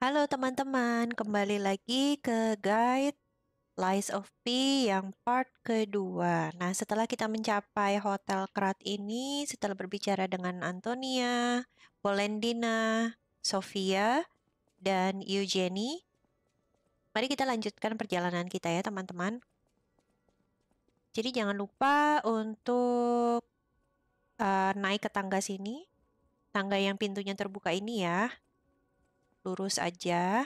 Halo teman-teman, kembali lagi ke guide Lies of P yang part kedua. Nah, setelah kita mencapai Hotel Krat ini, setelah berbicara dengan Antonia, Polendina, Sofia, dan Eugenie, mari kita lanjutkan perjalanan kita ya teman-teman. Jadi jangan lupa untuk uh, naik ke tangga sini, tangga yang pintunya terbuka ini ya lurus aja.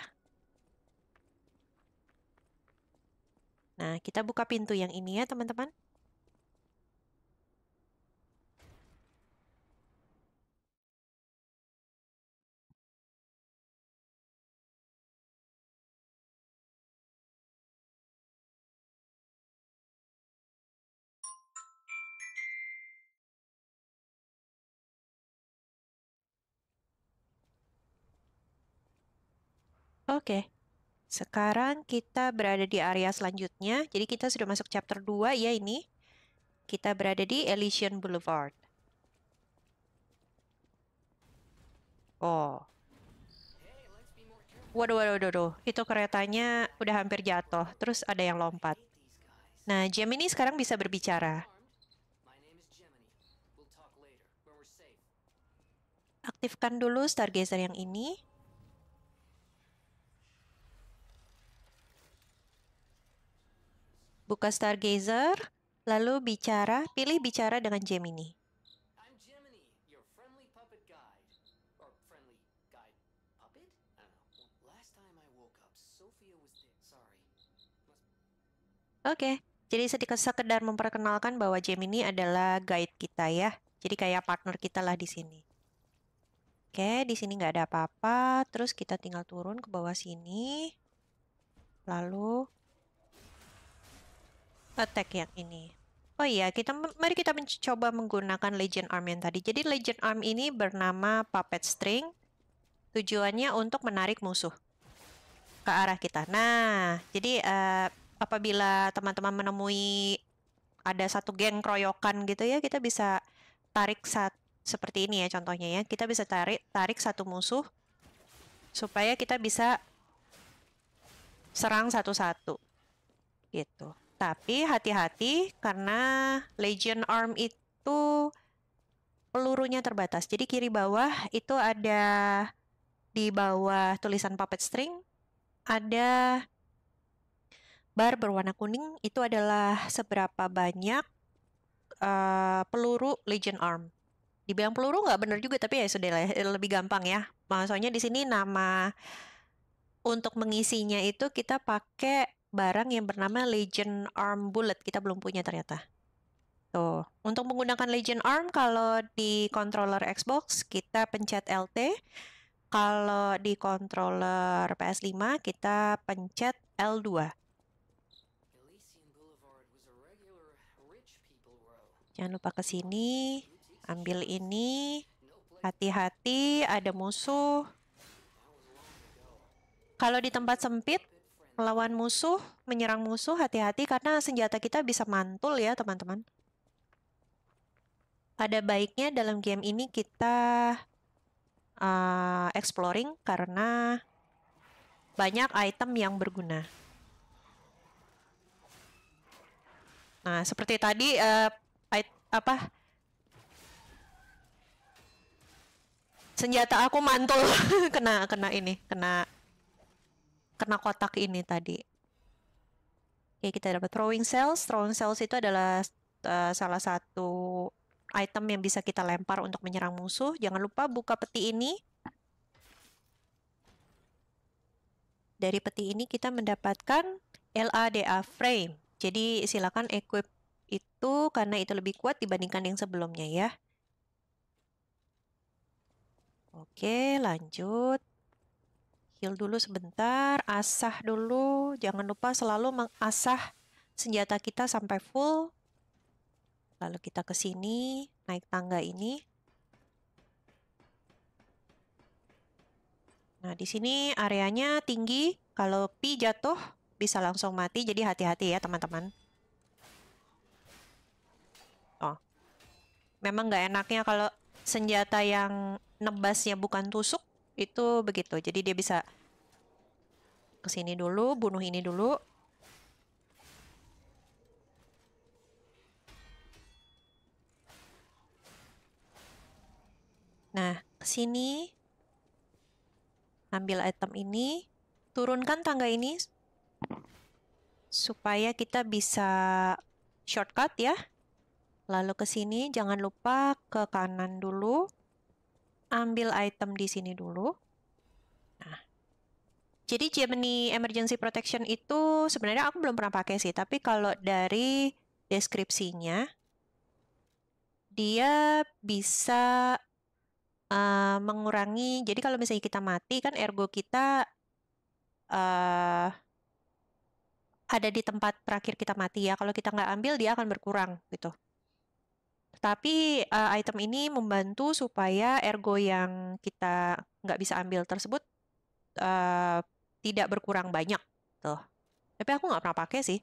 Nah, kita buka pintu yang ini ya, teman-teman. Oke. Sekarang kita berada di area selanjutnya. Jadi kita sudah masuk chapter 2 ya ini. Kita berada di Elysian Boulevard. Oh. Waduh, waduh, waduh, waduh. Itu keretanya udah hampir jatuh. Terus ada yang lompat. Nah, ini sekarang bisa berbicara. Aktifkan dulu Stargazer yang ini. buka Stargazer, lalu bicara, pilih bicara dengan Gemini. Oke, okay. jadi sedikit sekedar memperkenalkan bahwa Gemini adalah guide kita ya. Jadi kayak partner kita lah di sini. Oke, okay, di sini nggak ada apa-apa. Terus kita tinggal turun ke bawah sini. Lalu attack yang ini. Oh iya, kita mari kita mencoba menggunakan Legend Arm yang tadi. Jadi Legend Arm ini bernama Puppet String. Tujuannya untuk menarik musuh ke arah kita. Nah, jadi uh, apabila teman-teman menemui ada satu geng kroyokan gitu ya, kita bisa tarik saat seperti ini ya contohnya ya. Kita bisa tarik tarik satu musuh supaya kita bisa serang satu-satu. Gitu. Tapi hati-hati karena Legion Arm itu pelurunya terbatas. Jadi kiri bawah itu ada di bawah tulisan puppet string ada bar berwarna kuning itu adalah seberapa banyak uh, peluru Legion Arm. Dibilang peluru nggak bener juga tapi ya sudah lah lebih gampang ya. Maksudnya di sini nama untuk mengisinya itu kita pakai barang yang bernama Legend Arm Bullet. Kita belum punya ternyata. Tuh. Untuk menggunakan Legend Arm, kalau di controller Xbox, kita pencet LT. Kalau di controller PS5, kita pencet L2. Jangan lupa ke sini, ambil ini, hati-hati, ada musuh. Kalau di tempat sempit, melawan musuh, menyerang musuh, hati-hati karena senjata kita bisa mantul ya teman-teman. Ada baiknya dalam game ini kita uh, exploring karena banyak item yang berguna. Nah, seperti tadi uh, apa senjata aku mantul kena kena ini kena kena kotak ini tadi. Oke, kita dapat throwing cells. Throwing cells itu adalah uh, salah satu item yang bisa kita lempar untuk menyerang musuh. Jangan lupa buka peti ini. Dari peti ini kita mendapatkan LADA frame. Jadi silakan equip itu karena itu lebih kuat dibandingkan yang sebelumnya ya. Oke, lanjut kecil dulu sebentar, asah dulu. Jangan lupa selalu mengasah senjata kita sampai full. Lalu kita ke sini, naik tangga ini. Nah, di sini areanya tinggi. Kalau pi jatuh, bisa langsung mati. Jadi hati-hati ya, teman-teman. Oh. Memang nggak enaknya kalau senjata yang nebasnya bukan tusuk itu begitu. Jadi dia bisa kesini dulu, bunuh ini dulu. Nah, ke sini ambil item ini, turunkan tangga ini supaya kita bisa shortcut ya. Lalu ke sini jangan lupa ke kanan dulu ambil item di sini dulu. Nah, jadi Gemini Emergency Protection itu sebenarnya aku belum pernah pakai sih, tapi kalau dari deskripsinya, dia bisa uh, mengurangi, jadi kalau misalnya kita mati kan ergo kita uh, ada di tempat terakhir kita mati ya, kalau kita nggak ambil dia akan berkurang gitu. Tapi uh, item ini membantu supaya ergo yang kita nggak bisa ambil tersebut uh, tidak berkurang banyak tuh. Tapi aku nggak pernah pakai sih.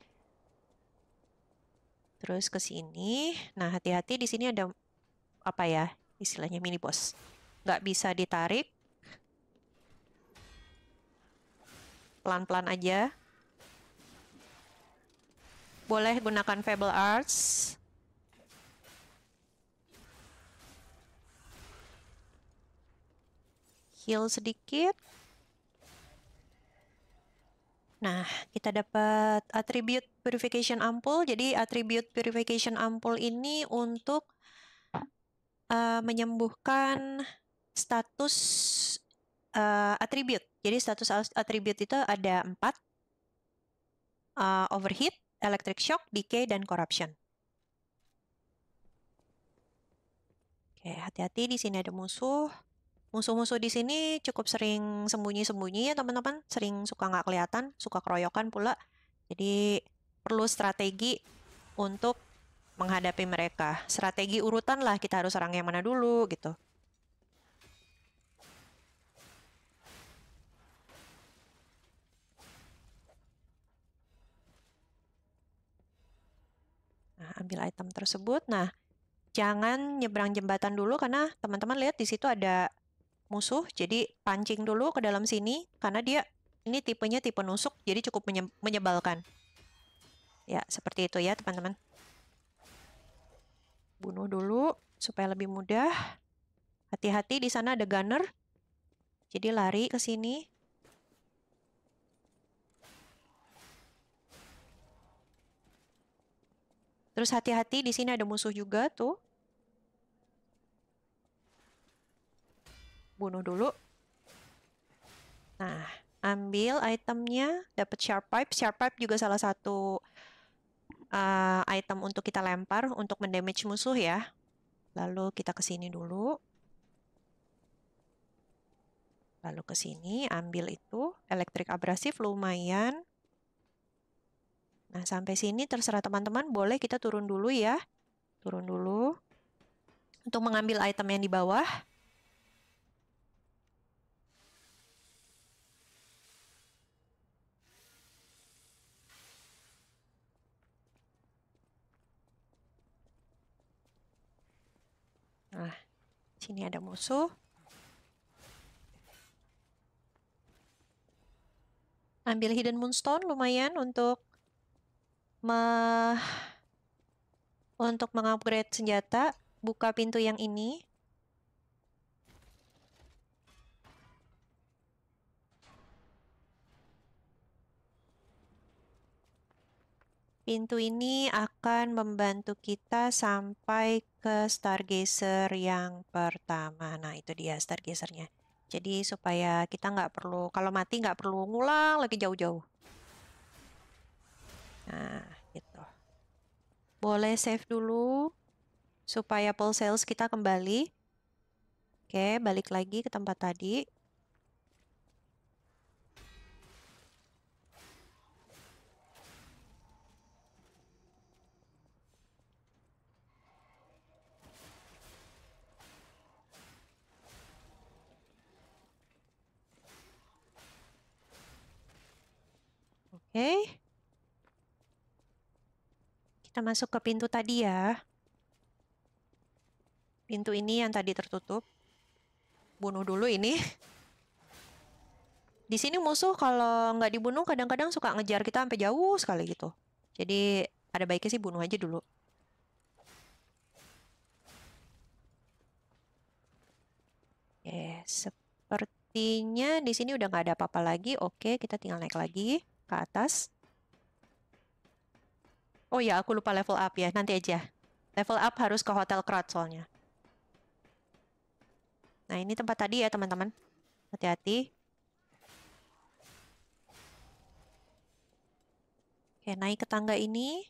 Terus ke sini. Nah, hati-hati di sini ada apa ya? Istilahnya mini boss. Nggak bisa ditarik. Pelan-pelan aja. Boleh gunakan Fable Arts heal sedikit. Nah, kita dapat atribut purification ampul. Jadi, atribut purification ampul ini untuk uh, menyembuhkan status uh, eh, atribut. Jadi status atribut itu ada empat. Uh, overheat, electric shock, decay, dan corruption. Oke, hati-hati di sini ada musuh. Musuh-musuh di sini cukup sering sembunyi-sembunyi ya teman-teman, sering suka nggak kelihatan, suka keroyokan pula. Jadi perlu strategi untuk menghadapi mereka. Strategi urutan lah kita harus serang yang mana dulu gitu. Nah, ambil item tersebut. Nah, jangan nyebrang jembatan dulu karena teman-teman lihat di situ ada musuh. Jadi pancing dulu ke dalam sini karena dia ini tipenya tipe nusuk jadi cukup menyebalkan. Ya, seperti itu ya teman-teman. Bunuh dulu supaya lebih mudah. Hati-hati di sana ada gunner. Jadi lari ke sini. Terus hati-hati di sini ada musuh juga tuh. bunuh dulu. Nah, ambil itemnya, dapat sharp pipe. Sharp pipe juga salah satu uh, item untuk kita lempar untuk mendamage musuh ya. Lalu kita ke sini dulu. Lalu ke sini, ambil itu. Elektrik abrasif lumayan. Nah, sampai sini terserah teman-teman. Boleh kita turun dulu ya. Turun dulu. Untuk mengambil item yang di bawah. Sini ada musuh. Ambil Hidden Moonstone lumayan untuk me untuk mengupgrade senjata. Buka pintu yang ini. Pintu ini akan membantu kita sampai ke Stargazer yang pertama. Nah, itu dia Stargazernya. Jadi supaya kita nggak perlu, kalau mati nggak perlu ngulang lagi jauh-jauh. Nah, gitu. Boleh save dulu supaya pulse sales kita kembali. Oke, balik lagi ke tempat tadi. okay. kita masuk ke pintu tadi ya pintu ini yang tadi tertutup bunuh dulu ini di sini musuh kalau nggak dibunuh kadang-kadang suka ngejar kita sampai jauh sekali gitu jadi ada baiknya sih bunuh aja dulu Oke, sepertinya di sini udah nggak ada apa-apa lagi. Oke, kita tinggal naik lagi ke atas. Oh ya, aku lupa level up ya. Nanti aja. Level up harus ke Hotel Krat soalnya. Nah, ini tempat tadi ya, teman-teman. Hati-hati. Oke, naik ke tangga ini.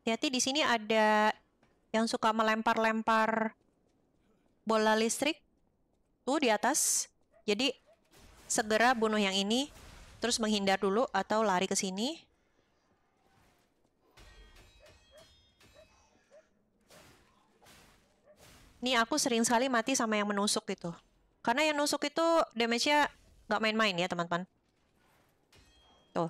Hati-hati di sini ada yang suka melempar-lempar bola listrik. Tuh di atas. Jadi segera bunuh yang ini Terus menghindar dulu atau lari ke sini. Nih aku sering sekali mati sama yang menusuk gitu. Karena yang nusuk itu damage-nya nggak main-main ya teman-teman. Tuh.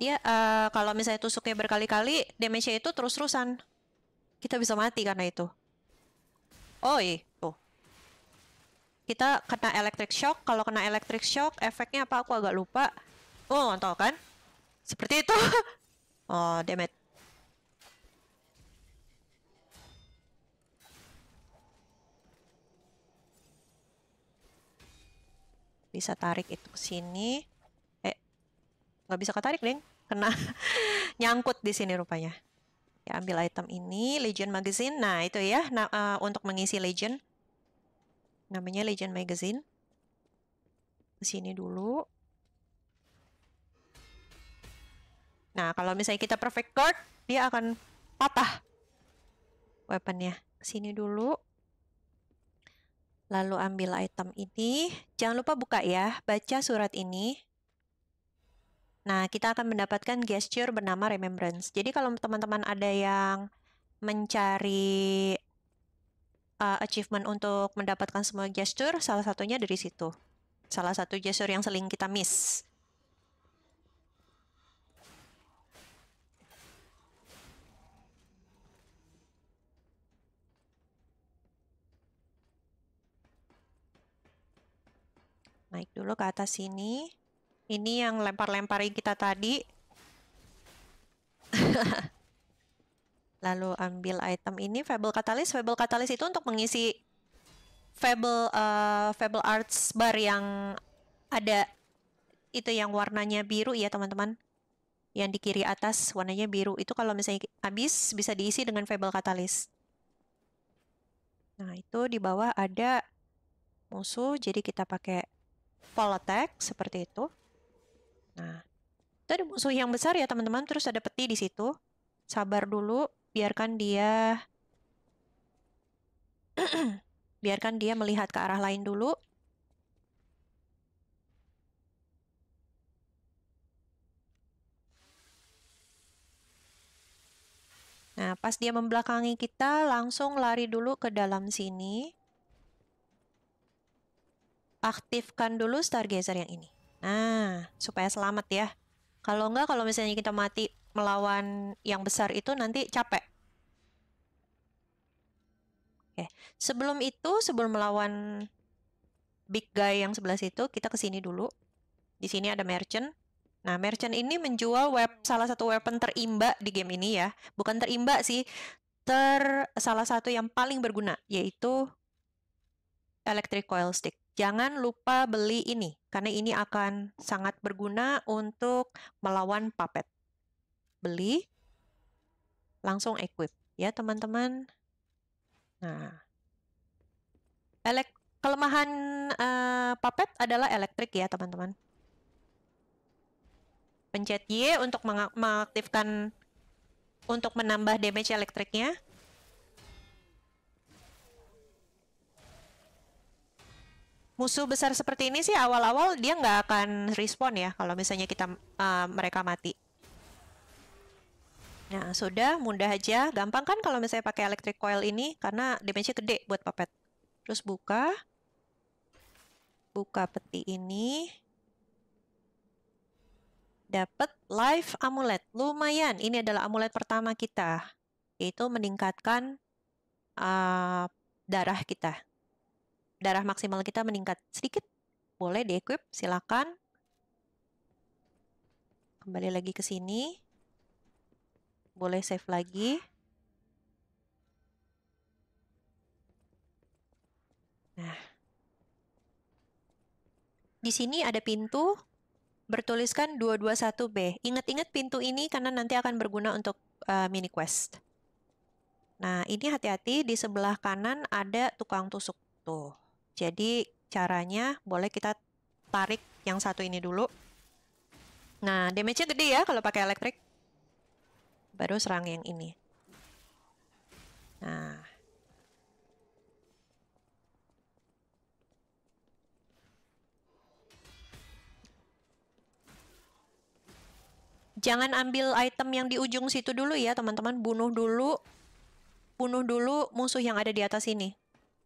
Dia uh, kalau misalnya tusuknya berkali-kali, damage-nya itu terus-terusan. Kita bisa mati karena itu. Oi, tuh. Kita kena electric shock. Kalau kena electric shock, efeknya apa? Aku agak lupa. Oh, mantap kan? Seperti itu. oh, Demet Bisa tarik itu ke sini. Eh, nggak bisa ketarik, Ding. Kena nyangkut di sini rupanya. Ya, ambil item ini, Legion Magazine. Nah, itu ya nah, uh, untuk mengisi Legend. Namanya Legend Magazine. Ke sini dulu. Nah, kalau misalnya kita perfect guard, dia akan patah weaponnya. Sini dulu. Lalu ambil item ini. Jangan lupa buka ya, baca surat ini. Nah, kita akan mendapatkan gesture bernama remembrance. Jadi kalau teman-teman ada yang mencari uh, achievement untuk mendapatkan semua gesture, salah satunya dari situ. Salah satu gesture yang seling kita miss. Naik dulu ke atas sini. Ini yang lempar-lemparin kita tadi. Lalu ambil item ini, Fable Catalyst. Fable Catalyst itu untuk mengisi Fable, uh, Fable Arts bar yang ada itu yang warnanya biru ya teman-teman. Yang di kiri atas warnanya biru. Itu kalau misalnya habis bisa diisi dengan Fable Catalyst. Nah itu di bawah ada musuh, jadi kita pakai fall attack seperti itu. Nah, itu ada musuh yang besar ya teman-teman. Terus ada peti di situ. Sabar dulu, biarkan dia biarkan dia melihat ke arah lain dulu. Nah, pas dia membelakangi kita, langsung lari dulu ke dalam sini aktifkan dulu stargazer yang ini. Nah, supaya selamat ya. Kalau enggak, kalau misalnya kita mati melawan yang besar itu nanti capek. Oke, sebelum itu, sebelum melawan big guy yang sebelah situ, kita ke sini dulu. Di sini ada merchant. Nah, merchant ini menjual web salah satu weapon terimba di game ini ya. Bukan terimba sih, ter salah satu yang paling berguna yaitu electric coil stick. Jangan lupa beli ini, karena ini akan sangat berguna untuk melawan puppet. Beli, langsung equip ya teman-teman. Nah, elek kelemahan uh, puppet adalah elektrik ya teman-teman. Pencet Y untuk mengaktifkan untuk menambah damage elektriknya. musuh besar seperti ini sih awal-awal dia nggak akan respon ya kalau misalnya kita uh, mereka mati. Nah, sudah mudah aja, gampang kan kalau misalnya pakai electric coil ini karena damage-nya gede buat papet. Terus buka buka peti ini. Dapat live amulet. Lumayan, ini adalah amulet pertama kita yaitu meningkatkan uh, darah kita darah maksimal kita meningkat sedikit, boleh di-equip, silakan. Kembali lagi ke sini. Boleh save lagi. Nah. Di sini ada pintu bertuliskan 221B. Ingat-ingat pintu ini karena nanti akan berguna untuk uh, mini quest. Nah, ini hati-hati di sebelah kanan ada tukang tusuk tuh. Jadi caranya boleh kita tarik yang satu ini dulu. Nah, damage-nya gede ya kalau pakai elektrik. Baru serang yang ini. Nah. Jangan ambil item yang di ujung situ dulu ya, teman-teman. Bunuh dulu. Bunuh dulu musuh yang ada di atas ini.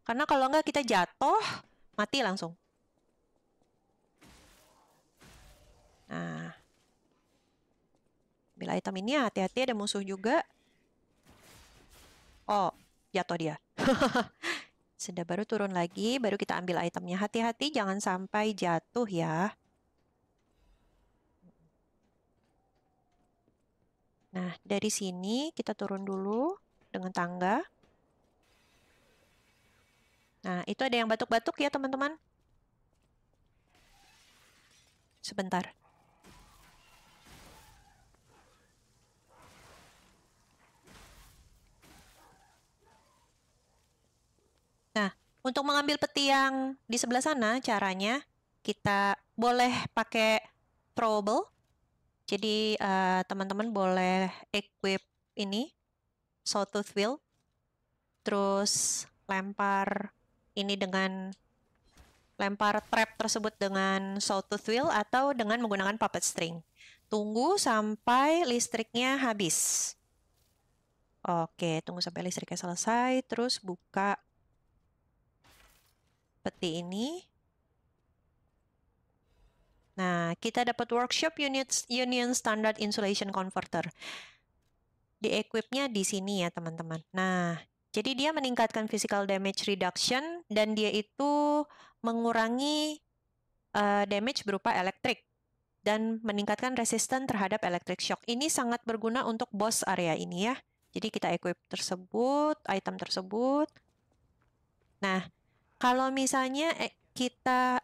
Karena kalau nggak kita jatuh, mati langsung. Nah. Bila item ini hati-hati ada musuh juga. Oh, jatuh dia. Sudah baru turun lagi, baru kita ambil itemnya. Hati-hati jangan sampai jatuh ya. Nah, dari sini kita turun dulu dengan tangga. Nah, itu ada yang batuk-batuk ya, teman-teman. Sebentar. Nah, untuk mengambil peti yang di sebelah sana, caranya kita boleh pakai probable. Jadi eh, teman-teman uh, boleh equip ini, sawtooth wheel, terus lempar ini dengan lempar trap tersebut dengan sawtooth wheel atau dengan menggunakan puppet string. Tunggu sampai listriknya habis. Oke, tunggu sampai listriknya selesai, terus buka peti ini. Nah, kita dapat workshop units Union Standard Insulation Converter. Di equipnya di sini ya, teman-teman. Nah, jadi dia meningkatkan physical damage reduction dan dia itu mengurangi uh, damage berupa elektrik dan meningkatkan resisten terhadap electric shock. Ini sangat berguna untuk boss area ini ya. Jadi kita equip tersebut, item tersebut. Nah, kalau misalnya eh, kita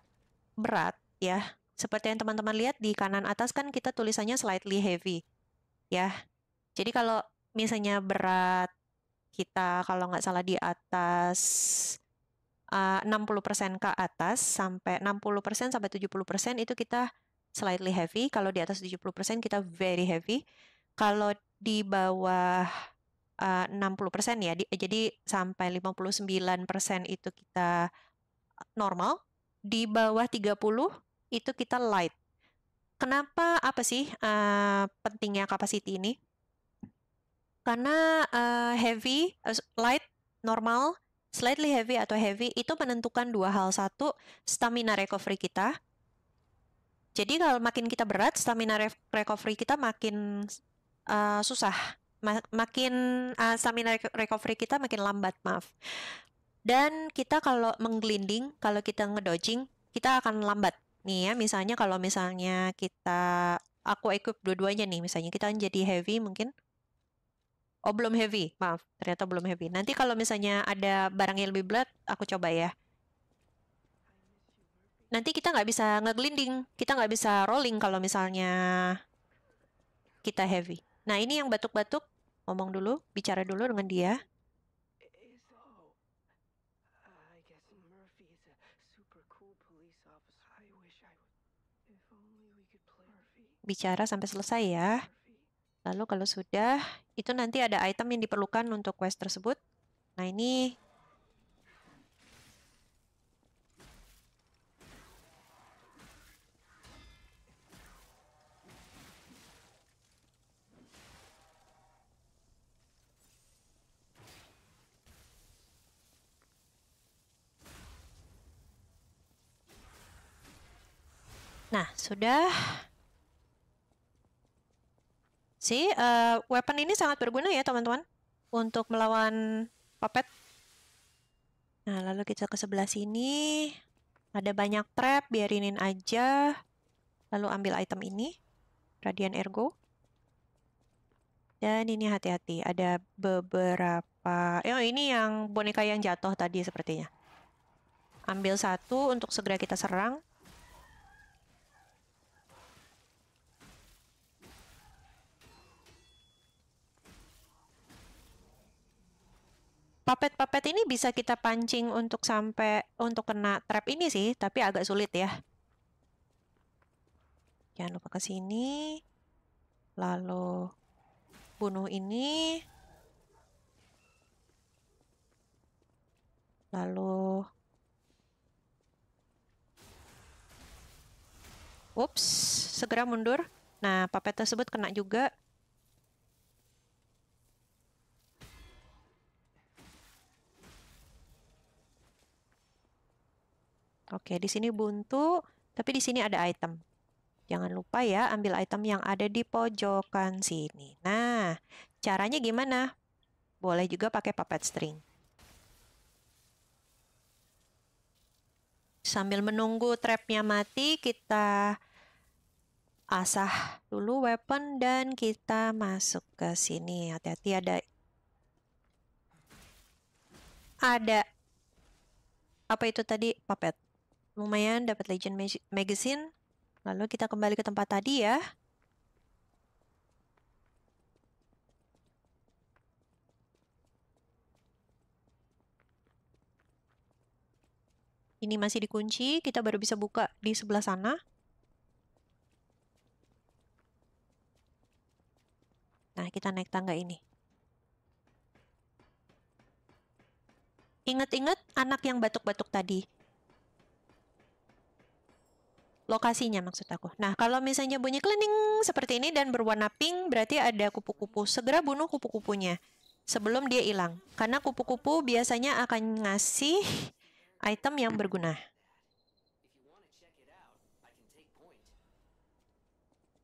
berat ya, seperti yang teman-teman lihat di kanan atas kan kita tulisannya slightly heavy ya. Jadi kalau misalnya berat kita kalau nggak salah di atas eh, uh, 60% ke atas sampai 60% sampai 70% itu kita slightly heavy. Kalau di atas 70% kita very heavy. Kalau di bawah eh, uh, 60% ya, di, jadi sampai 59% itu kita normal. Di bawah 30 itu kita light. Kenapa apa sih uh, pentingnya kapasiti ini? karena uh, heavy, uh, light, normal, slightly heavy atau heavy itu menentukan dua hal. Satu, stamina recovery kita. Jadi kalau makin kita berat, stamina recovery kita makin uh, susah. Ma makin uh, stamina recovery kita makin lambat, maaf. Dan kita kalau menggelinding, kalau kita ngedodging, kita akan lambat. Nih ya, misalnya kalau misalnya kita aku equip dua-duanya nih, misalnya kita jadi heavy mungkin Oh belum heavy, maaf. Ternyata belum heavy. Nanti kalau misalnya ada barang yang lebih berat, aku coba ya. Nanti kita nggak bisa ngeglinding, kita nggak bisa rolling kalau misalnya kita heavy. Nah ini yang batuk-batuk, ngomong dulu, bicara dulu dengan dia. bicara sampai selesai ya. Lalu kalau sudah, itu nanti ada item yang diperlukan untuk quest tersebut. Nah ini Nah, sudah sih. Eh, uh, weapon ini sangat berguna ya teman-teman untuk melawan puppet. Nah lalu kita ke sebelah sini. Ada banyak trap, biarinin aja. Lalu ambil item ini, Radian Ergo. Dan ini hati-hati, ada beberapa... Oh, ini yang boneka yang jatuh tadi sepertinya. Ambil satu untuk segera kita serang. Papet-papet ini bisa kita pancing untuk sampai untuk kena trap ini sih, tapi agak sulit ya. Jangan lupa ke sini. Lalu bunuh ini. Lalu Ups, segera mundur. Nah, papet tersebut kena juga. Oke, di sini buntu, tapi di sini ada item. Jangan lupa ya, ambil item yang ada di pojokan sini. Nah, caranya gimana? Boleh juga pakai puppet string. Sambil menunggu trapnya mati, kita asah dulu weapon dan kita masuk ke sini. Hati-hati ada ada apa itu tadi puppet lumayan dapat Legend Mag Magazine. Lalu kita kembali ke tempat tadi ya. Ini masih dikunci, kita baru bisa buka di sebelah sana. Nah, kita naik tangga ini. Ingat-ingat anak yang batuk-batuk tadi lokasinya maksud aku. Nah, kalau misalnya bunyi klining seperti ini dan berwarna pink, berarti ada kupu-kupu. Segera bunuh kupu-kupunya sebelum dia hilang. Karena kupu-kupu biasanya akan ngasih item yang berguna.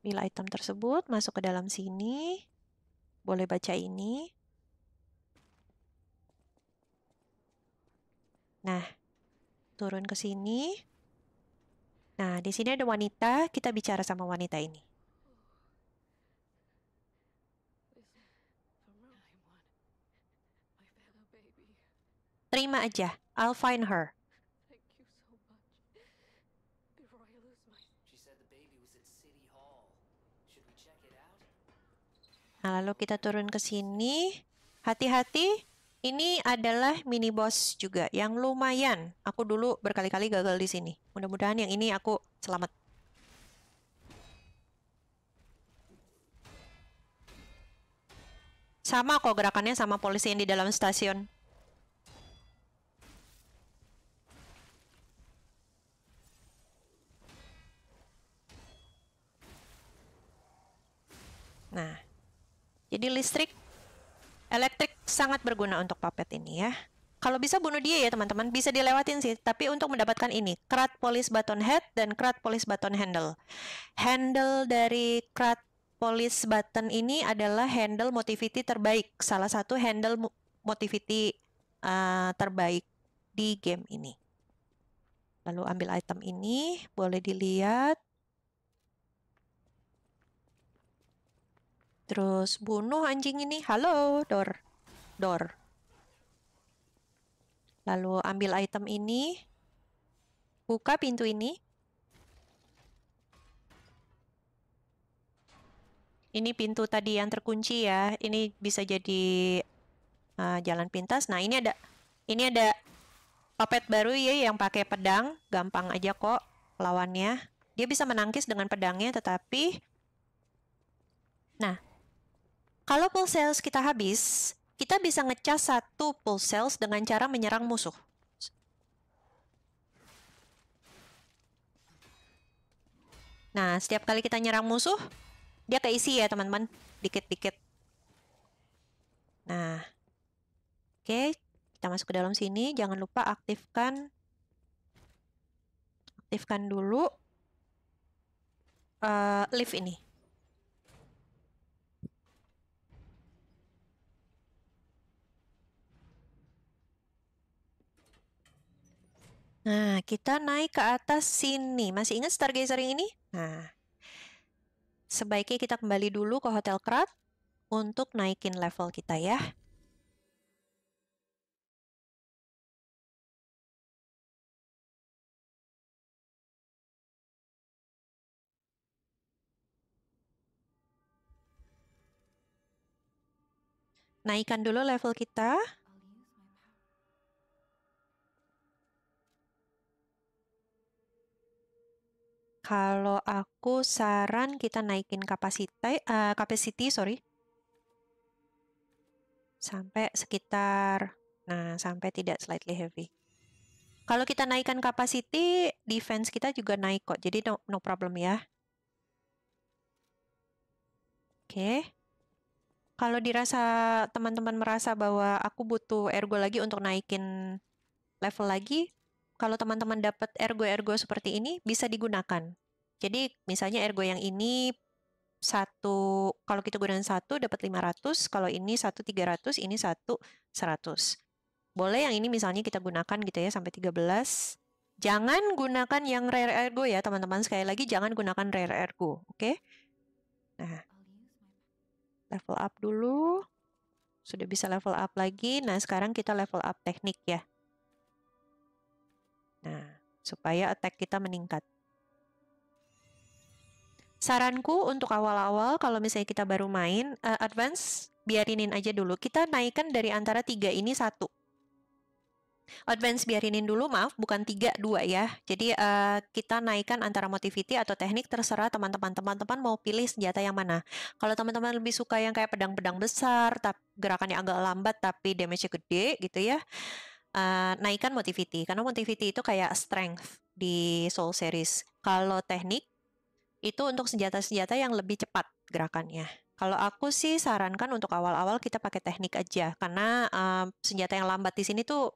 Bila item tersebut masuk ke dalam sini, boleh baca ini. Nah, turun ke sini. Nah, di sini ada wanita, kita bicara sama wanita ini. Terima aja, I'll find her. Nah, lalu kita turun ke sini. Hati-hati, ini adalah mini boss juga yang lumayan. Aku dulu berkali-kali gagal di sini. Mudah-mudahan yang ini aku selamat. Sama kok gerakannya sama polisi yang di dalam stasiun. Nah, jadi listrik Elektrik sangat berguna untuk Puppet ini ya. Kalau bisa bunuh dia ya teman-teman, bisa dilewatin sih. Tapi untuk mendapatkan ini, krat polis button head dan krat polis button handle. Handle dari krat polis button ini adalah handle motivity terbaik. Salah satu handle motivity uh, eh, terbaik di game ini. Lalu ambil item ini, boleh dilihat. Terus bunuh anjing ini. Halo, door. Door. Lalu ambil item ini. Buka pintu ini. Ini pintu tadi yang terkunci ya. Ini bisa jadi uh, jalan pintas. Nah, ini ada ini ada Papet baru ya yang pakai pedang, gampang aja kok lawannya. Dia bisa menangkis dengan pedangnya tetapi Nah, kalau pulse cells kita habis, kita bisa ngecas satu pulse cells dengan cara menyerang musuh. Nah, setiap kali kita nyerang musuh, dia keisi ya teman-teman, dikit-dikit. Nah, oke, okay. kita masuk ke dalam sini. Jangan lupa aktifkan, aktifkan dulu uh, lift ini. Nah, kita naik ke atas sini. Masih ingat Stargazer yang ini? Nah, sebaiknya kita kembali dulu ke Hotel Krat untuk naikin level kita ya. Naikkan dulu level kita. Kalau aku saran kita naikin kapasiti, uh, eh, capacity, sorry, sampai sekitar, nah sampai tidak slightly heavy. Kalau kita naikkan capacity, defense kita juga naik kok, jadi no, no problem ya. Oke. Okay. Kalau dirasa teman-teman merasa bahwa aku butuh ergo lagi untuk naikin level lagi, kalau teman-teman dapat ergo-ergo seperti ini bisa digunakan. Jadi misalnya ergo yang ini satu kalau kita gunakan satu dapat 500, kalau ini satu 300, ini satu 100. Boleh yang ini misalnya kita gunakan gitu ya sampai 13. Jangan gunakan yang rare ergo ya teman-teman sekali lagi jangan gunakan rare ergo, oke? Okay? Nah. Level up dulu. Sudah bisa level up lagi. Nah, sekarang kita level up teknik ya. Nah, supaya attack kita meningkat. Saranku untuk awal-awal kalau misalnya kita baru main uh, advance biarinin aja dulu. Kita naikkan dari antara tiga ini satu. Advance biarinin dulu, maaf, bukan tiga dua ya. Jadi uh, kita naikkan antara motivity atau teknik terserah teman-teman. Teman-teman mau pilih senjata yang mana. Kalau teman-teman lebih suka yang kayak pedang-pedang besar, tapi gerakannya agak lambat tapi damage-nya gede gitu ya uh, naikkan motivity karena motivity itu kayak strength di soul series. Kalau teknik itu untuk senjata-senjata yang lebih cepat gerakannya. Kalau aku sih sarankan untuk awal-awal kita pakai teknik aja karena uh, senjata yang lambat di sini tuh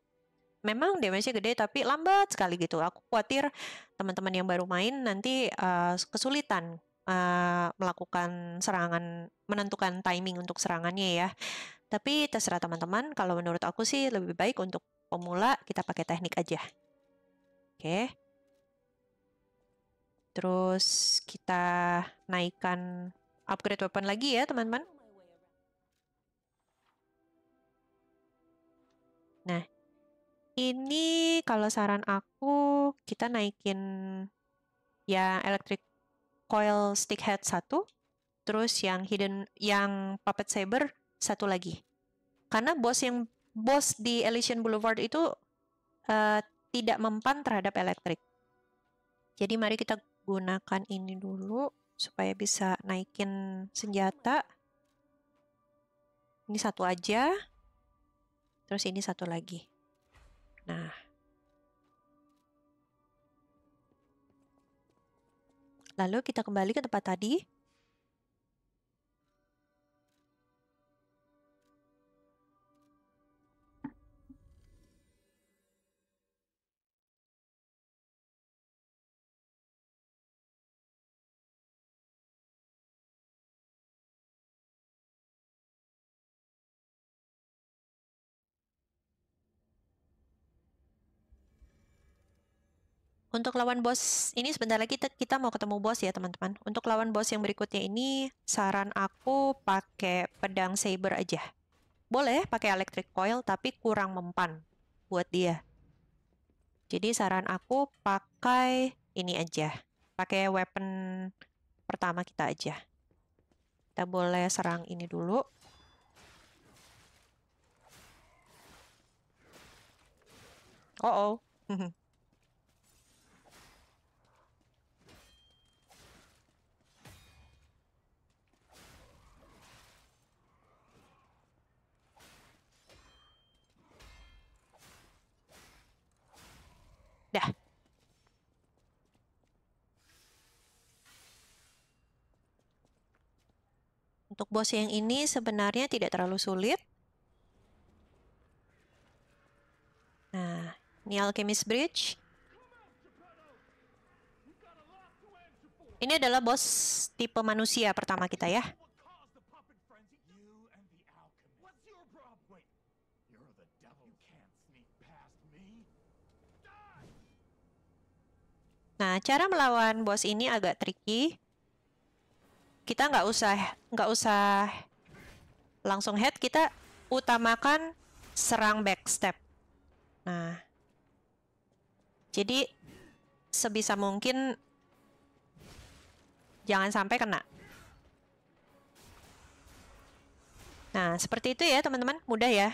memang damage-nya gede tapi lambat sekali gitu. Aku khawatir teman-teman yang baru main nanti uh, kesulitan uh, melakukan serangan menentukan timing untuk serangannya ya. Tapi terserah teman-teman kalau menurut aku sih lebih baik untuk pemula kita pakai teknik aja. Oke. Terus kita naikkan upgrade weapon lagi ya, teman-teman. Nah, ini kalau saran aku kita naikin ya electric coil stick head satu, terus yang hidden yang puppet saber satu lagi. Karena bos yang bos di Elysian Boulevard itu uh, tidak mempan terhadap elektrik. Jadi mari kita gunakan ini dulu supaya bisa naikin senjata. Ini satu aja. Terus ini satu lagi. Nah. Lalu kita kembali ke tempat tadi. Untuk lawan bos ini sebentar lagi kita, kita mau ketemu bos ya teman-teman. Untuk lawan bos yang berikutnya ini saran aku pakai pedang saber aja. Boleh pakai electric coil tapi kurang mempan buat dia. Jadi saran aku pakai ini aja. Pakai weapon pertama kita aja. Kita boleh serang ini dulu. Oh oh. Dah. Untuk bos yang ini sebenarnya tidak terlalu sulit. Nah, ini Alchemist Bridge. Ini adalah bos tipe manusia pertama kita ya. Nah, cara melawan bos ini agak tricky. Kita nggak usah nggak usah langsung head, kita utamakan serang backstep. Nah, jadi sebisa mungkin jangan sampai kena. Nah, seperti itu ya teman-teman, mudah ya.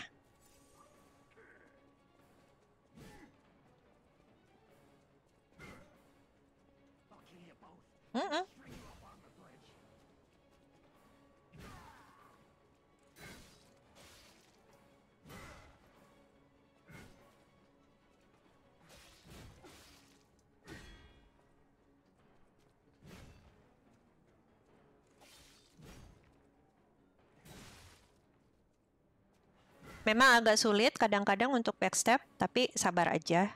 Memang agak sulit kadang-kadang untuk backstep, tapi sabar aja.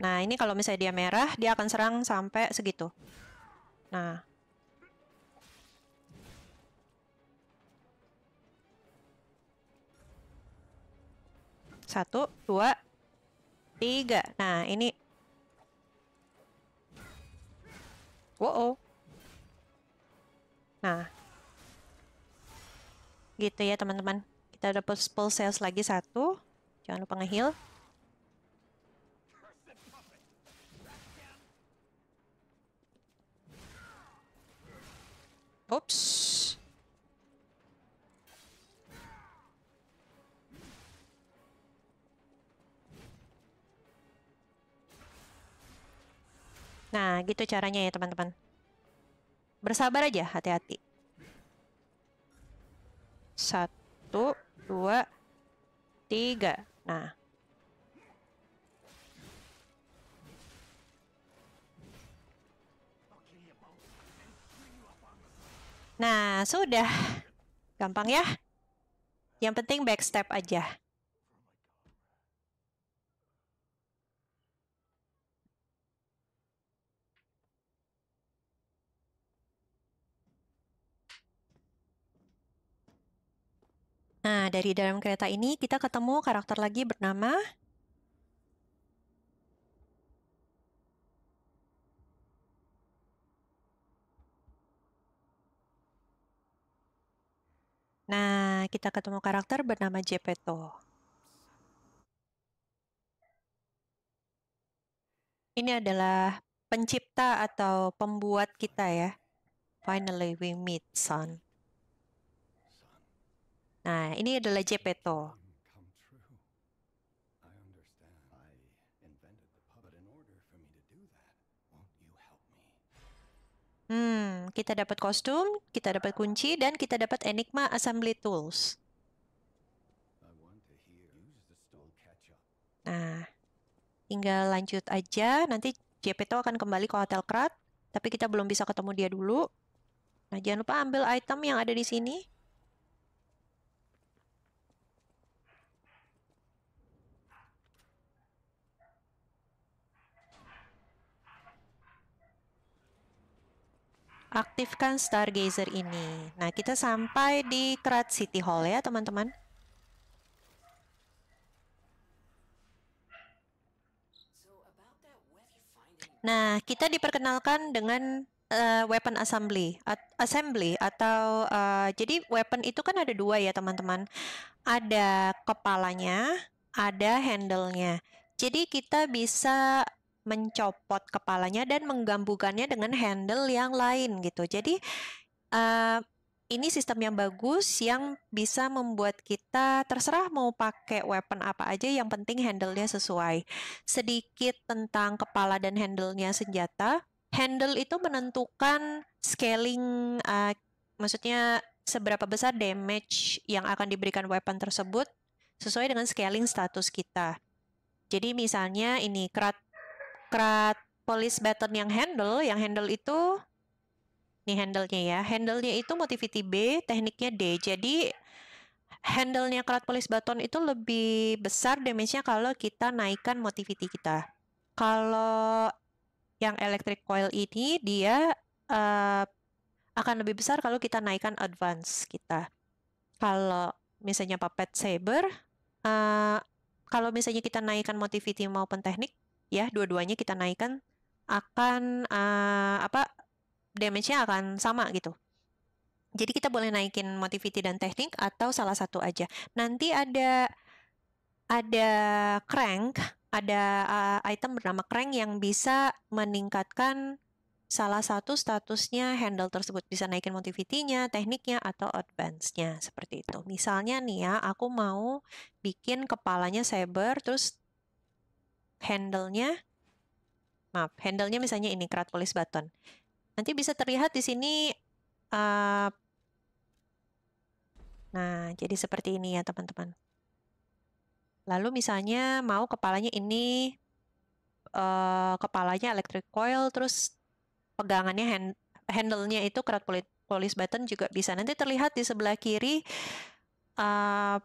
Nah, ini kalau misalnya dia merah, dia akan serang sampai segitu. Nah. Satu, dua, tiga. Nah, ini. Wow. Nah. Gitu ya, teman-teman. Kita dapat full sales lagi satu. Jangan lupa nge-heal. Oops. Nah, gitu caranya ya teman-teman. Bersabar aja, hati-hati. Satu, dua, tiga. Nah. Nah, sudah. Gampang ya? Yang penting backstep aja. Nah, dari dalam kereta ini kita ketemu karakter lagi bernama Nah, kita ketemu karakter bernama Jepeto. Ini adalah pencipta atau pembuat kita ya. Finally we meet, son. Nah, ini adalah Jepeto. Hmm, kita dapat kostum, kita dapat kunci, dan kita dapat Enigma Assembly Tools. Nah, tinggal lanjut aja. Nanti Jepeto akan kembali ke Hotel Krat, tapi kita belum bisa ketemu dia dulu. Nah, jangan lupa ambil item yang ada di sini. aktifkan stargazer ini. Nah, kita sampai di Krat City Hall ya, teman-teman. Nah, kita diperkenalkan dengan uh, weapon assembly, at assembly atau uh, jadi weapon itu kan ada dua ya teman-teman. Ada kepalanya, ada handle-nya. Jadi kita bisa mencopot kepalanya dan menggambungkannya dengan handle yang lain gitu. Jadi uh, ini sistem yang bagus yang bisa membuat kita terserah mau pakai weapon apa aja yang penting handle-nya sesuai. Sedikit tentang kepala dan handle-nya senjata. Handle itu menentukan scaling uh, maksudnya seberapa besar damage yang akan diberikan weapon tersebut sesuai dengan scaling status kita. Jadi misalnya ini krat Demokrat polis button yang handle, yang handle itu nih handle-nya ya. Handle-nya itu motivity B, tekniknya D. Jadi handle-nya kerat polis baton itu lebih besar damage-nya kalau kita naikkan motivity kita. Kalau yang electric coil ini dia uh, akan lebih besar kalau kita naikkan advance kita. Kalau misalnya puppet saber, uh, kalau misalnya kita naikkan motivity maupun teknik, ya dua-duanya kita naikkan akan uh, apa damage-nya akan sama gitu. Jadi kita boleh naikin motivity dan teknik atau salah satu aja. Nanti ada ada crank, ada uh, item bernama crank yang bisa meningkatkan salah satu statusnya handle tersebut bisa naikin motivity-nya, tekniknya atau advance-nya seperti itu. Misalnya nih ya, aku mau bikin kepalanya saber terus handle-nya, maaf, handle-nya misalnya ini kerat polis button. Nanti bisa terlihat di sini, uh, nah jadi seperti ini ya teman-teman. Lalu misalnya mau kepalanya ini, uh, kepalanya electric coil, terus pegangannya hand, handle-nya itu kerat polis, polis button juga bisa. Nanti terlihat di sebelah kiri, uh,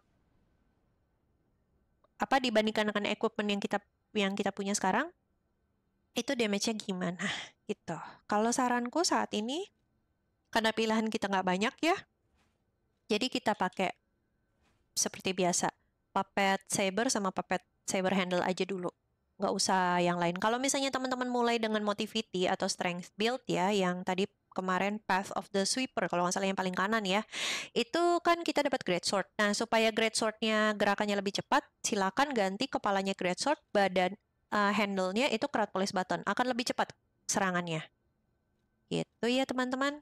apa dibandingkan dengan equipment yang kita yang kita punya sekarang itu damage-nya gimana gitu. Kalau saranku saat ini karena pilihan kita nggak banyak ya, jadi kita pakai seperti biasa puppet saber sama puppet saber handle aja dulu nggak usah yang lain. Kalau misalnya teman-teman mulai dengan motivity atau strength build ya, yang tadi kemarin Path of the Sweeper kalau nggak salah yang paling kanan ya itu kan kita dapat Great Sword nah supaya Great Swordnya gerakannya lebih cepat silakan ganti kepalanya Great Sword badan uh, handle-nya itu kerat polis button akan lebih cepat serangannya gitu ya teman-teman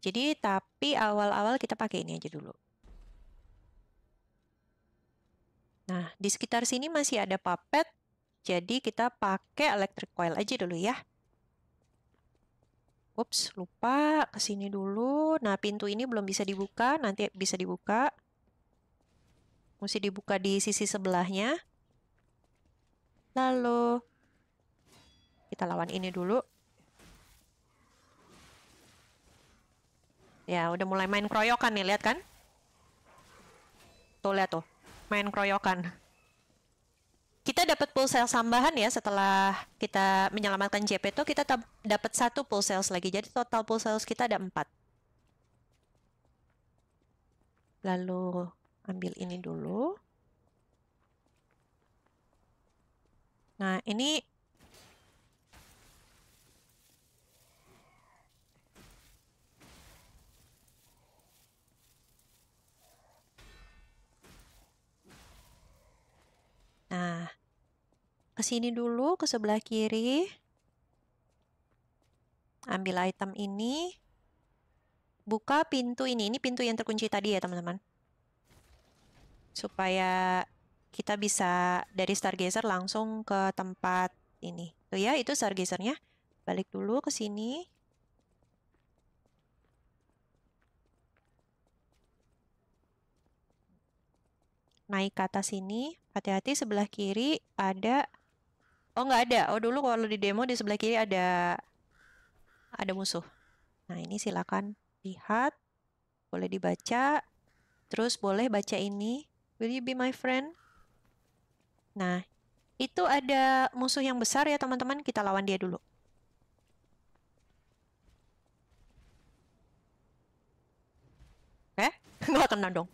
jadi tapi awal-awal kita pakai ini aja dulu Nah, di sekitar sini masih ada puppet, jadi kita pakai electric coil aja dulu ya. Ups, lupa ke sini dulu. Nah, pintu ini belum bisa dibuka, nanti bisa dibuka. Mesti dibuka di sisi sebelahnya. Lalu kita lawan ini dulu. Ya, udah mulai main kroyokan nih, lihat kan? Tuh, lihat tuh. Main kroyokan kita dapat pool sales tambahan ya setelah kita menyelamatkan JP itu kita dapat satu pool sales lagi. Jadi total pool sales kita ada empat. Lalu ambil ini dulu. Nah ini ke sini dulu ke sebelah kiri ambil item ini buka pintu ini ini pintu yang terkunci tadi ya teman-teman supaya kita bisa dari stargazer langsung ke tempat ini tuh ya itu stargazernya balik dulu ke sini naik ke atas sini hati-hati sebelah kiri ada Oh nggak ada. Oh dulu kalau di demo di sebelah kiri ada ada musuh. Nah ini silakan lihat, boleh dibaca, terus boleh baca ini. Will you be my friend? Nah itu ada musuh yang besar ya teman-teman. Kita lawan dia dulu. Eh? Nggak kena dong.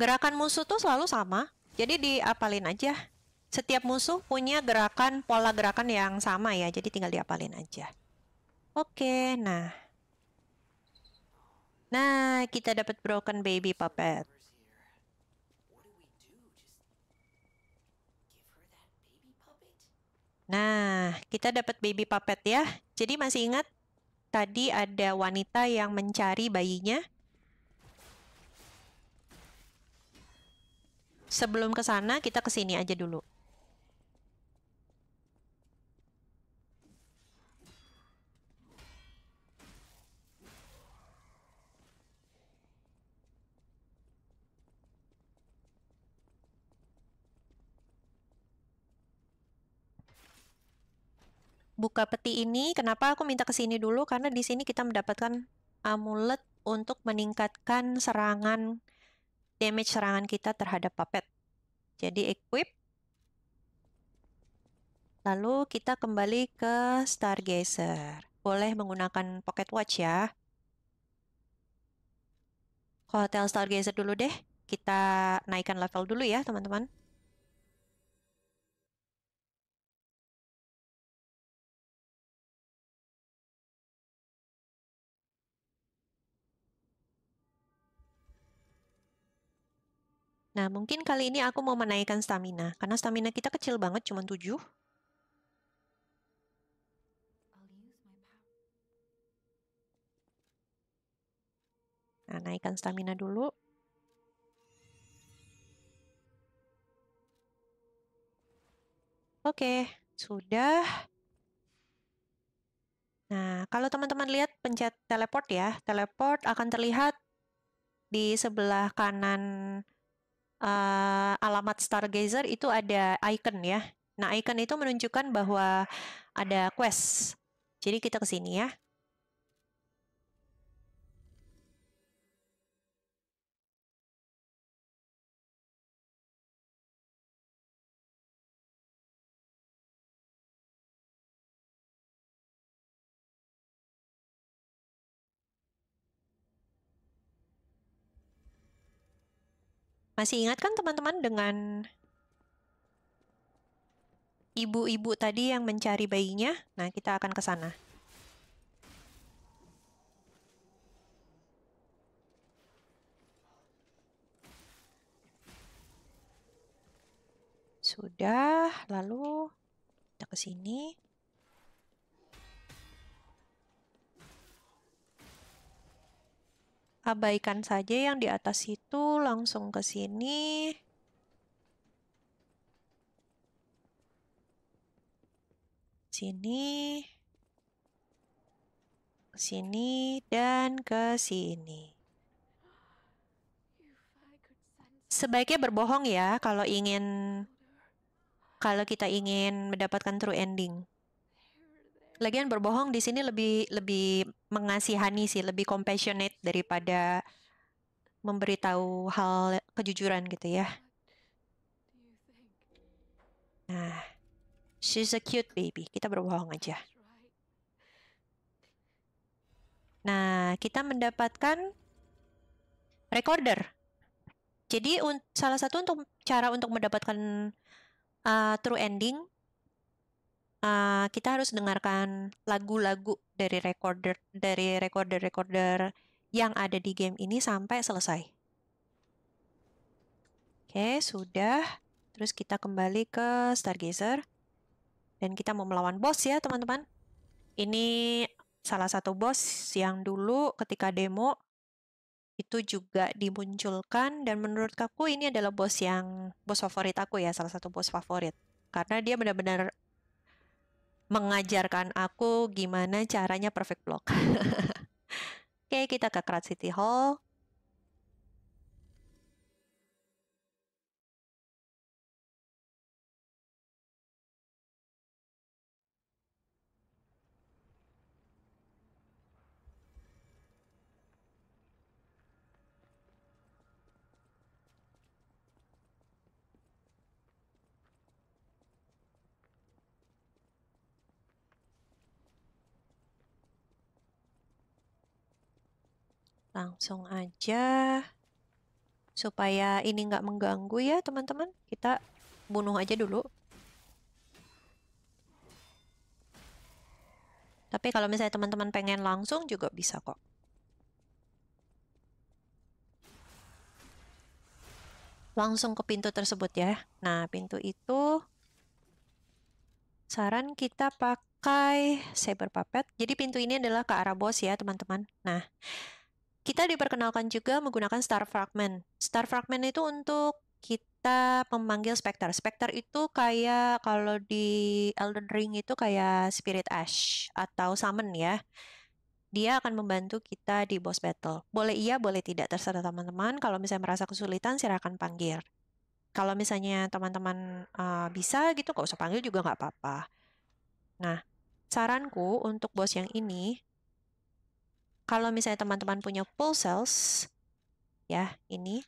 gerakan musuh tuh selalu sama. Jadi diapalin aja. Setiap musuh punya gerakan, pola gerakan yang sama ya. Jadi tinggal diapalin aja. Oke, nah. Nah, kita dapat broken baby puppet. Nah, kita dapat baby puppet ya. Jadi masih ingat tadi ada wanita yang mencari bayinya. Sebelum ke sana, kita ke sini aja dulu. buka peti ini. Kenapa aku minta ke sini dulu? Karena di sini kita mendapatkan amulet untuk meningkatkan serangan damage serangan kita terhadap puppet. Jadi equip. Lalu kita kembali ke Stargazer. Boleh menggunakan pocket watch ya. Hotel Stargazer dulu deh. Kita naikkan level dulu ya teman-teman. Nah, mungkin kali ini aku mau menaikkan stamina, karena stamina kita kecil banget, cuma 7. Nah, naikkan stamina dulu. Oke, sudah. Nah, kalau teman-teman lihat pencet teleport ya, teleport akan terlihat di sebelah kanan uh, alamat Stargazer itu ada icon ya. Nah, icon itu menunjukkan bahwa ada quest. Jadi kita ke sini ya. Masih ingat kan teman-teman dengan ibu-ibu tadi yang mencari bayinya? Nah, kita akan ke sana. Sudah, lalu kita ke sini. abaikan saja yang di atas itu, langsung ke sini. Sini. Ke sini dan ke sini. Sebaiknya berbohong ya kalau ingin kalau kita ingin mendapatkan true ending. Lagian berbohong di sini lebih lebih mengasihani sih, lebih compassionate daripada memberitahu hal kejujuran gitu ya. Nah, she's a cute baby. Kita berbohong aja. Nah, kita mendapatkan recorder. Jadi salah satu untuk cara untuk mendapatkan uh, true ending uh, kita harus dengarkan lagu-lagu dari recorder dari recorder recorder yang ada di game ini sampai selesai. Oke, sudah. Terus kita kembali ke Stargazer. Dan kita mau melawan bos ya, teman-teman. Ini salah satu bos yang dulu ketika demo itu juga dimunculkan dan menurut aku ini adalah bos yang bos favorit aku ya, salah satu bos favorit. Karena dia benar-benar mengajarkan aku gimana caranya perfect block. Oke, okay, kita ke Krat City Hall. langsung aja supaya ini nggak mengganggu ya teman-teman kita bunuh aja dulu tapi kalau misalnya teman-teman pengen langsung juga bisa kok langsung ke pintu tersebut ya nah pintu itu saran kita pakai cyber puppet jadi pintu ini adalah ke arah bos ya teman-teman nah kita diperkenalkan juga menggunakan star fragment. Star fragment itu untuk kita memanggil specter. Specter itu kayak kalau di Elden Ring itu kayak Spirit Ash atau summon ya. Dia akan membantu kita di boss battle. Boleh iya, boleh tidak terserah teman-teman. Kalau misalnya merasa kesulitan silakan panggil. Kalau misalnya teman-teman uh, bisa gitu, nggak usah panggil juga nggak apa-apa. Nah, saranku untuk bos yang ini, kalau misalnya teman-teman punya Pulse cells, ya ini,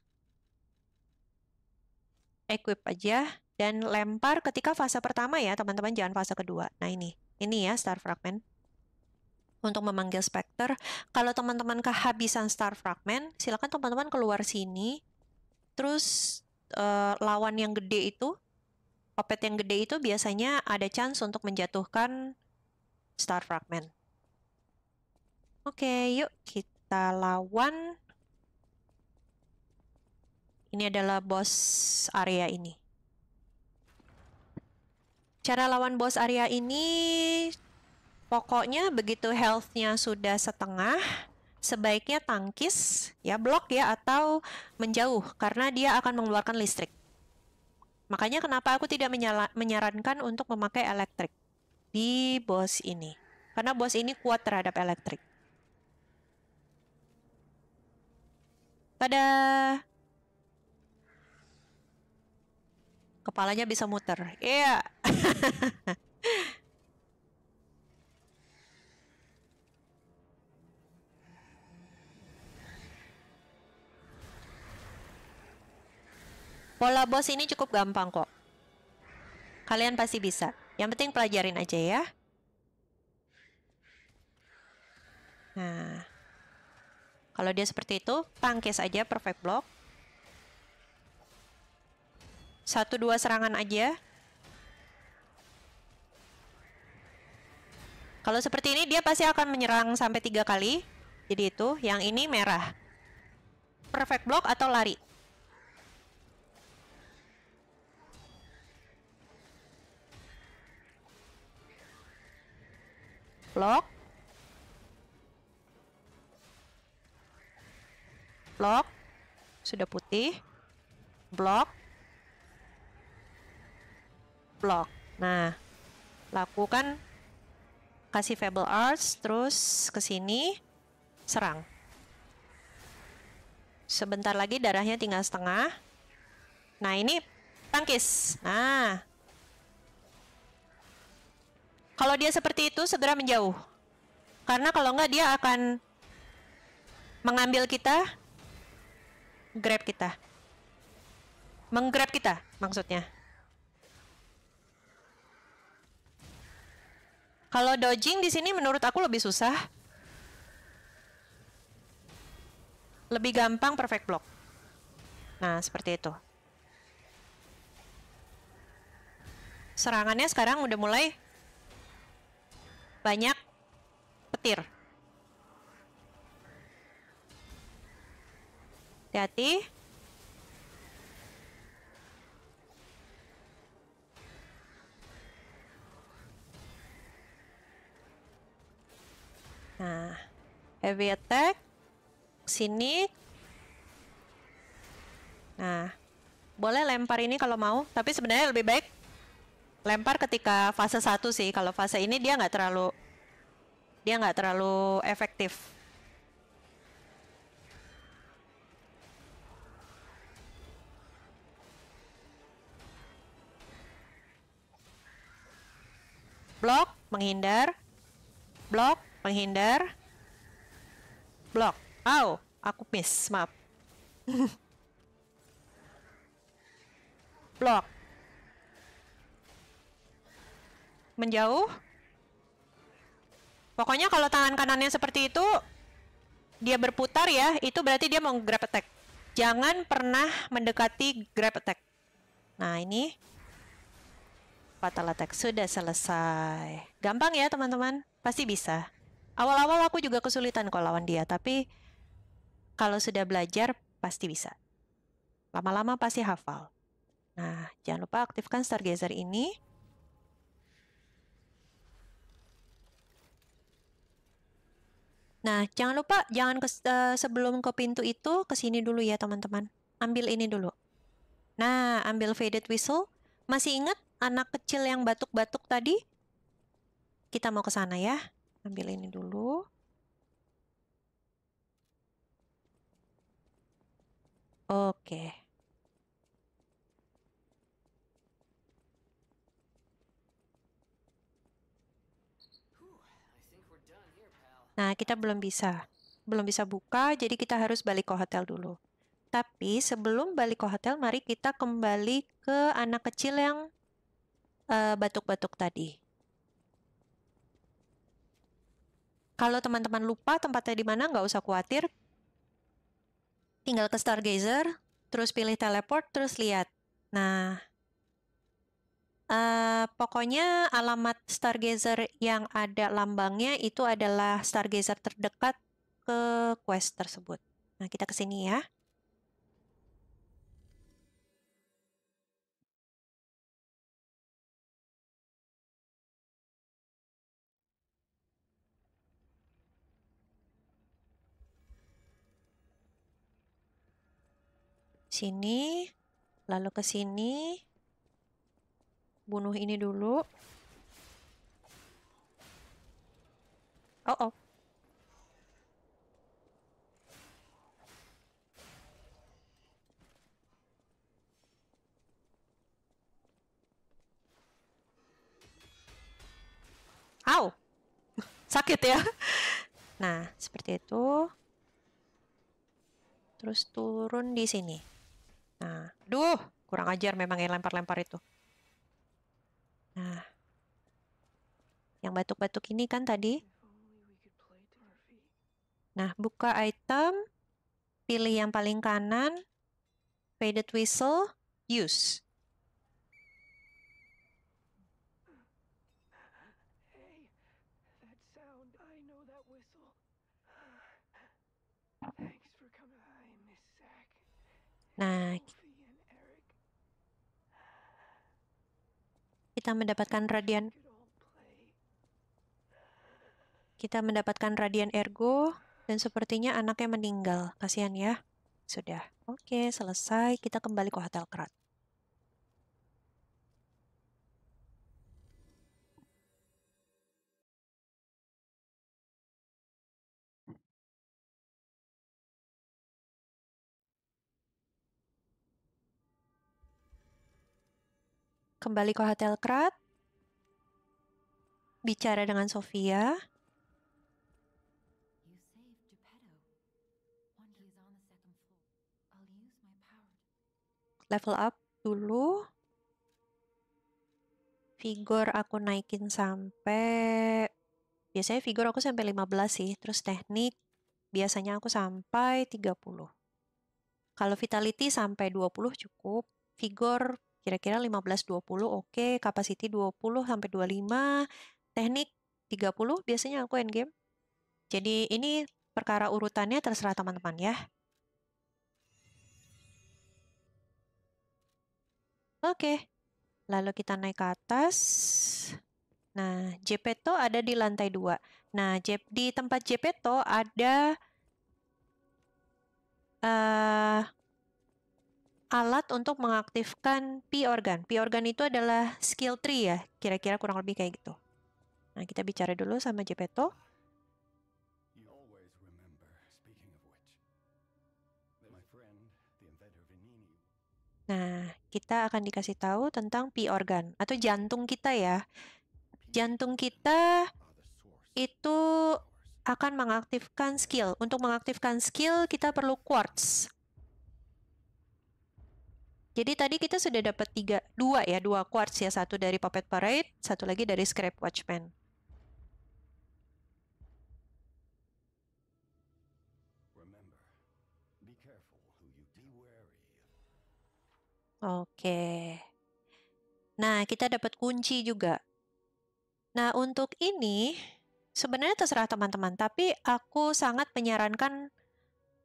equip aja, dan lempar ketika fase pertama ya teman-teman, jangan fase kedua. Nah ini, ini ya star fragment untuk memanggil Specter. Kalau teman-teman kehabisan Star Fragment, silakan teman-teman keluar sini. Terus uh, lawan yang gede itu, opet yang gede itu biasanya ada chance untuk menjatuhkan Star Fragment. Oke, yuk kita lawan. Ini adalah bos area ini. Cara lawan bos area ini, pokoknya begitu health-nya sudah setengah, sebaiknya tangkis, ya blok ya, atau menjauh, karena dia akan mengeluarkan listrik. Makanya kenapa aku tidak menyarankan untuk memakai elektrik di bos ini. Karena bos ini kuat terhadap elektrik. Tada. Kepalanya bisa muter. Iya. Yeah. Pola bos ini cukup gampang kok. Kalian pasti bisa. Yang penting pelajarin aja ya. Nah. Kalau dia seperti itu, tangkis aja perfect block. Satu dua serangan aja. Kalau seperti ini dia pasti akan menyerang sampai tiga kali. Jadi itu, yang ini merah. Perfect block atau lari. Block. block sudah putih block block nah lakukan kasih fable arts terus ke sini serang sebentar lagi darahnya tinggal setengah nah ini tangkis nah kalau dia seperti itu segera menjauh karena kalau enggak dia akan mengambil kita grab kita. Menggrab kita maksudnya. Kalau dodging di sini menurut aku lebih susah. Lebih gampang perfect block. Nah, seperti itu. Serangannya sekarang udah mulai banyak petir. hati-hati. Nah, heavy attack. Sini. Nah, boleh lempar ini kalau mau. Tapi sebenarnya lebih baik lempar ketika fase satu sih. Kalau fase ini dia nggak terlalu dia nggak terlalu efektif. blok, menghindar, blok, menghindar, blok. Au, aku miss, maaf. blok. Menjauh. Pokoknya kalau tangan kanannya seperti itu, dia berputar ya, itu berarti dia mau grab attack. Jangan pernah mendekati grab attack. Nah, ini patah letak sudah selesai. Gampang ya teman-teman, pasti bisa. Awal-awal aku juga kesulitan kalau lawan dia, tapi kalau sudah belajar pasti bisa. Lama-lama pasti hafal. Nah, jangan lupa aktifkan Stargazer ini. Nah, jangan lupa jangan ke, uh, eh, sebelum ke pintu itu ke sini dulu ya teman-teman. Ambil ini dulu. Nah, ambil faded whistle. Masih ingat anak kecil yang batuk-batuk tadi? Kita mau ke sana ya. Ambil ini dulu. Oke. Nah, kita belum bisa. Belum bisa buka, jadi kita harus balik ke hotel dulu. Tapi sebelum balik ke hotel, mari kita kembali ke anak kecil yang Eh, batuk-batuk uh, tadi. Kalau teman-teman lupa tempatnya di mana, nggak usah khawatir. Tinggal ke Stargazer, terus pilih teleport, terus lihat. Nah, uh, pokoknya alamat Stargazer yang ada lambangnya itu adalah Stargazer terdekat ke quest tersebut. Nah, kita ke sini ya. sini, lalu ke sini. Bunuh ini dulu. Oh oh. Au. Sakit ya. Nah, seperti itu. Terus turun di sini. Nah, duh, kurang ajar memang yang lempar-lempar itu. Nah, yang batuk-batuk ini kan tadi. Nah, buka item, pilih yang paling kanan, faded whistle, use. Nah, kita mendapatkan radian kita mendapatkan radian ergo dan sepertinya anaknya meninggal. Kasihan ya. Sudah. Oke, selesai. Kita kembali ke Hotel Krat. kembali ke Hotel Krat, bicara dengan Sofia. Level up dulu. figur aku naikin sampai biasanya figur aku sampai 15 sih, terus teknik biasanya aku sampai 30. Kalau vitality sampai 20 cukup, figur Kira-kira 15-20 oke, okay. capacity 20 sampai 25, teknik 30 biasanya aku endgame. Jadi ini perkara urutannya terserah teman-teman ya. Oke, lalu kita naik ke atas. Nah, Jepeto ada di lantai 2. Nah, di tempat Jepeto ada uh, alat untuk mengaktifkan P organ. P organ itu adalah skill tree ya, kira-kira kurang lebih kayak gitu. Nah, kita bicara dulu sama Jepeto. Nah, kita akan dikasih tahu tentang P organ atau jantung kita ya. Jantung kita itu akan mengaktifkan skill. Untuk mengaktifkan skill kita perlu quartz. Jadi tadi kita sudah dapat tiga, dua ya, dua quartz ya, satu dari Puppet Parade, satu lagi dari Scrap Watchman. Oke. Nah, kita dapat kunci juga. Nah, untuk ini sebenarnya terserah teman-teman, tapi aku sangat menyarankan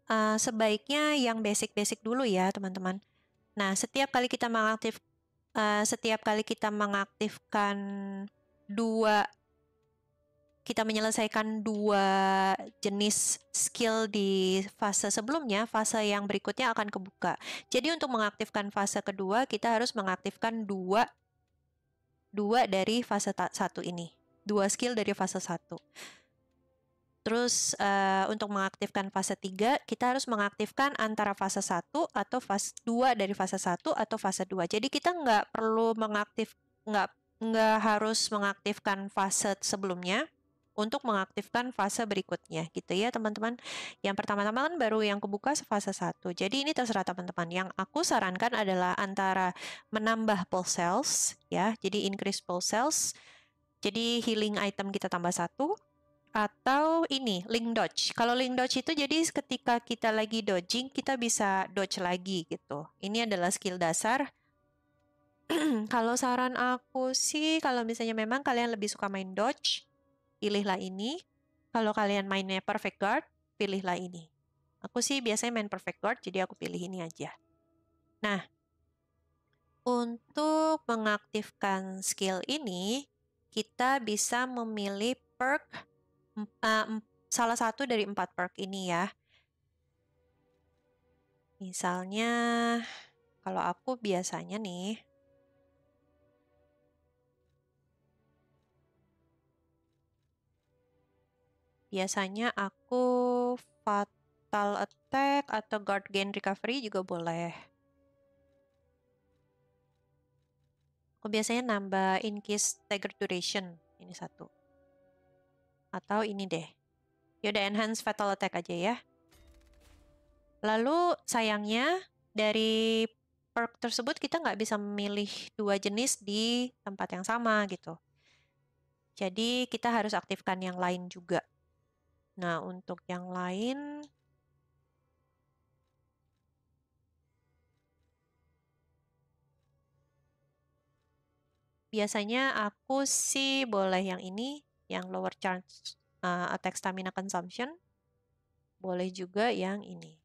uh, sebaiknya yang basic-basic dulu ya, teman-teman. Nah, setiap kali kita mengaktif uh, setiap kali kita mengaktifkan dua kita menyelesaikan dua jenis skill di fase sebelumnya, fase yang berikutnya akan kebuka. Jadi untuk mengaktifkan fase kedua, kita harus mengaktifkan dua dua dari fase satu ini, dua skill dari fase satu. Terus uh, untuk mengaktifkan fase 3, kita harus mengaktifkan antara fase 1 atau fase 2 dari fase 1 atau fase 2. Jadi kita nggak perlu mengaktif nggak nggak harus mengaktifkan fase sebelumnya untuk mengaktifkan fase berikutnya gitu ya teman-teman. Yang pertama-tama kan baru yang kebuka fase 1. Jadi ini terserah teman-teman. Yang aku sarankan adalah antara menambah pulse cells ya. Jadi increase pulse cells. Jadi healing item kita tambah satu atau ini link dodge. Kalau link dodge itu jadi ketika kita lagi dodging kita bisa dodge lagi gitu. Ini adalah skill dasar. kalau saran aku sih kalau misalnya memang kalian lebih suka main dodge, pilihlah ini. Kalau kalian mainnya perfect guard, pilihlah ini. Aku sih biasanya main perfect guard jadi aku pilih ini aja. Nah, untuk mengaktifkan skill ini kita bisa memilih perk uh, salah satu dari empat perk ini ya. Misalnya, kalau aku biasanya nih, biasanya aku fatal attack atau guard gain recovery juga boleh. Aku biasanya nambah in case staggered duration, ini satu. Atau ini deh. Yaudah enhance fatal attack aja ya. Lalu sayangnya dari perk tersebut kita nggak bisa memilih dua jenis di tempat yang sama gitu. Jadi kita harus aktifkan yang lain juga. Nah untuk yang lain biasanya aku sih boleh yang ini yang lower charge uh, attack stamina consumption, boleh juga yang ini.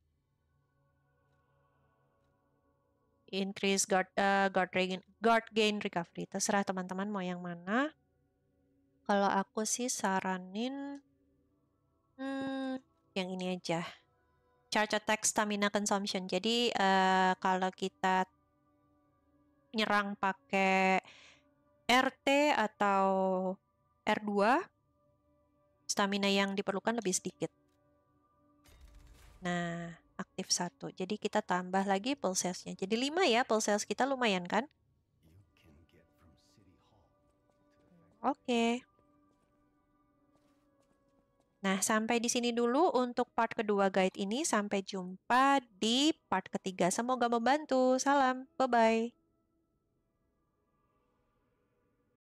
Increase guard, uh, guard, gain, guard gain recovery. Terserah teman-teman mau yang mana. Kalau aku sih saranin hmm, yang ini aja. Charge attack stamina consumption. Jadi uh, kalau kita nyerang pakai RT atau R2 stamina yang diperlukan lebih sedikit. Nah, aktif satu. Jadi kita tambah lagi pulsesnya. Jadi 5 ya pulses kita lumayan kan? Oke. Nah, sampai di sini dulu untuk part kedua guide ini. Sampai jumpa di part ketiga. Semoga membantu. Salam, bye-bye.